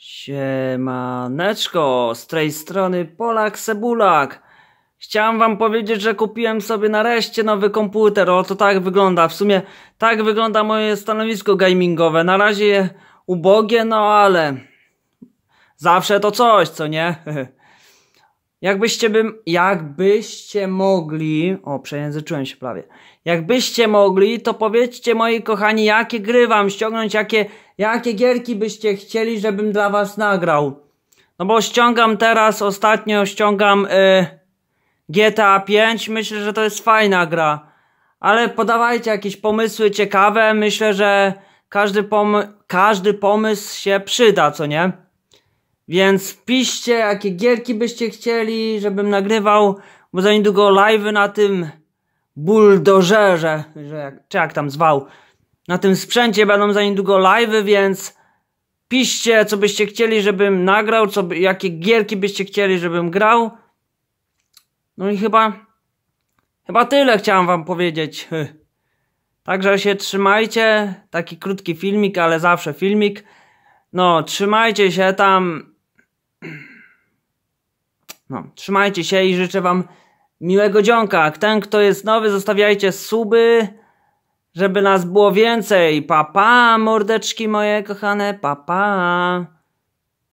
Siemaneczko, z tej strony Polak Sebulak. Chciałem wam powiedzieć, że kupiłem sobie nareszcie nowy komputer. Oto tak wygląda. W sumie tak wygląda moje stanowisko gamingowe. Na razie ubogie, no ale zawsze to coś, co nie? Jakbyście bym, jakbyście mogli, o przejęzyczyłem się prawie, jakbyście mogli, to powiedzcie moi kochani, jakie gry wam ściągnąć, jakie jakie gierki byście chcieli, żebym dla was nagrał. No bo ściągam teraz, ostatnio ściągam y, GTA 5, myślę, że to jest fajna gra. Ale podawajcie jakieś pomysły ciekawe, myślę, że każdy, pom każdy pomysł się przyda, co nie? Więc piszcie, jakie gierki byście chcieli, żebym nagrywał, bo za niedługo live'y na tym buldożerze, że jak, czy jak tam zwał na tym sprzęcie będą za niedługo live'y, więc piszcie, co byście chcieli, żebym nagrał, co, jakie gierki byście chcieli, żebym grał. No i chyba, chyba tyle chciałem wam powiedzieć. Także się trzymajcie, taki krótki filmik, ale zawsze filmik. No, trzymajcie się tam. No, trzymajcie się i życzę wam miłego dzionka. Ten, kto jest nowy, zostawiajcie suby. Żeby nas było więcej. Papa, pa, mordeczki moje kochane, papa. Pa.